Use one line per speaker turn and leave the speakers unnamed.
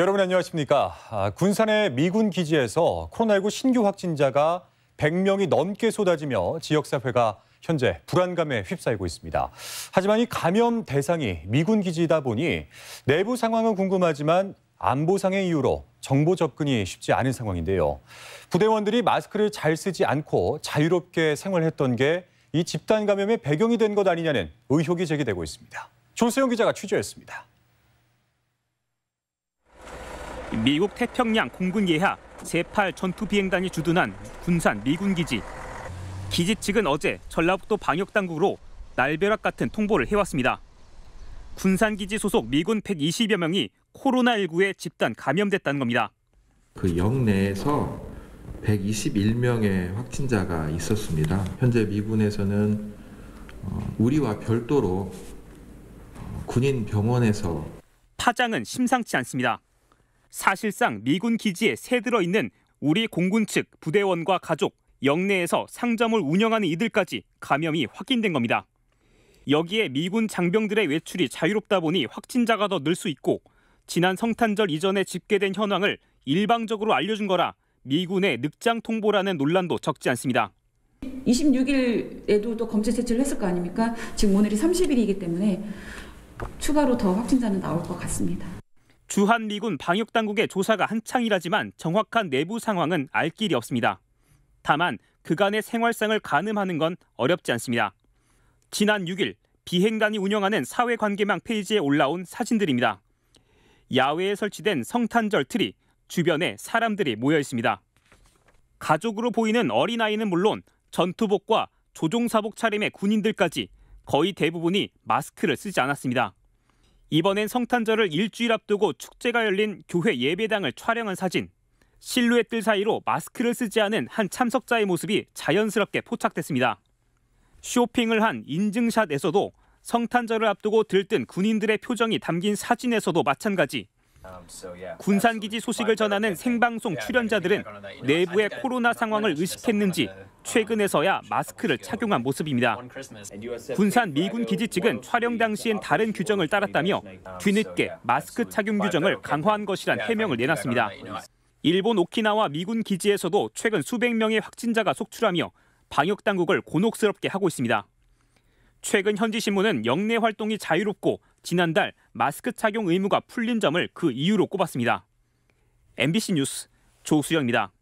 여러분 안녕하십니까. 아, 군산의 미군 기지에서 코로나19 신규 확진자가 100명이 넘게 쏟아지며 지역사회가 현재 불안감에 휩싸이고 있습니다. 하지만 이 감염 대상이 미군 기지이다 보니 내부 상황은 궁금하지만 안보상의 이유로 정보 접근이 쉽지 않은 상황인데요. 부대원들이 마스크를 잘 쓰지 않고 자유롭게 생활했던 게 이 집단 감염의 배경이 된 것 아니냐는 의혹이 제기되고 있습니다. 조세영 기자가 취재했습니다.
미국 태평양 공군 예하 제8 전투 비행단이 주둔한 군산 미군 기지. 기지 측은 어제 전라북도 방역 당국으로 날벼락 같은 통보를 해왔습니다. 군산 기지 소속 미군 120여 명이 코로나19에 집단 감염됐다는 겁니다.
그 영내에서 121명의 확진자가 있었습니다. 현재 미군에서는 어, 우리와 별도로 어, 군인 병원에서 파장은
심상치 않습니다. 사실상 미군 기지에 새들어 있는 우리 공군 측 부대원과 가족, 영내에서 상점을 운영하는 이들까지 감염이 확인된 겁니다. 여기에 미군 장병들의 외출이 자유롭다 보니 확진자가 더 늘 수 있고 지난 성탄절 이전에 집계된 현황을 일방적으로 알려준 거라 미군의 늑장 통보라는 논란도 적지 않습니다. 26일에도 또 검체 채취를 했을 거 아닙니까? 지금 오늘이 30일이기 때문에 추가로 더 확진자는 나올 것 같습니다. 주한미군 방역당국의 조사가 한창이라지만 정확한 내부 상황은 알 길이 없습니다. 다만 그간의 생활상을 가늠하는 건 어렵지 않습니다. 지난 6일 비행단이 운영하는 사회관계망 페이지에 올라온 사진들입니다. 야외에 설치된 성탄절 트리, 주변에 사람들이 모여 있습니다. 가족으로 보이는 어린아이는 물론 전투복과 조종사복 차림의 군인들까지 거의 대부분이 마스크를 쓰지 않았습니다. 이번엔 성탄절을 일주일 앞두고 축제가 열린 교회 예배당을 촬영한 사진. 실루엣들 사이로 마스크를 쓰지 않은 한 참석자의 모습이 자연스럽게 포착됐습니다. 쇼핑을 한 인증샷에서도 성탄절을 앞두고 들뜬 군인들의 표정이 담긴 사진에서도 마찬가지. 군산기지 소식을 전하는 생방송 출연자들은 내부의 코로나 상황을 의식했는지 최근에서야 마스크를 착용한 모습입니다. 군산 미군 기지 측은 촬영 당시엔 다른 규정을 따랐다며 뒤늦게 마스크 착용 규정을 강화한 것이란 해명을 내놨습니다. 일본 오키나와 미군 기지에서도 최근 수백 명의 확진자가 속출하며 방역 당국을 곤혹스럽게 하고 있습니다. 최근 현지 신문은 영내 활동이 자유롭고 지난달 마스크 착용 의무가 풀린 점을 그 이유로 꼽았습니다. MBC 뉴스 조수영입니다.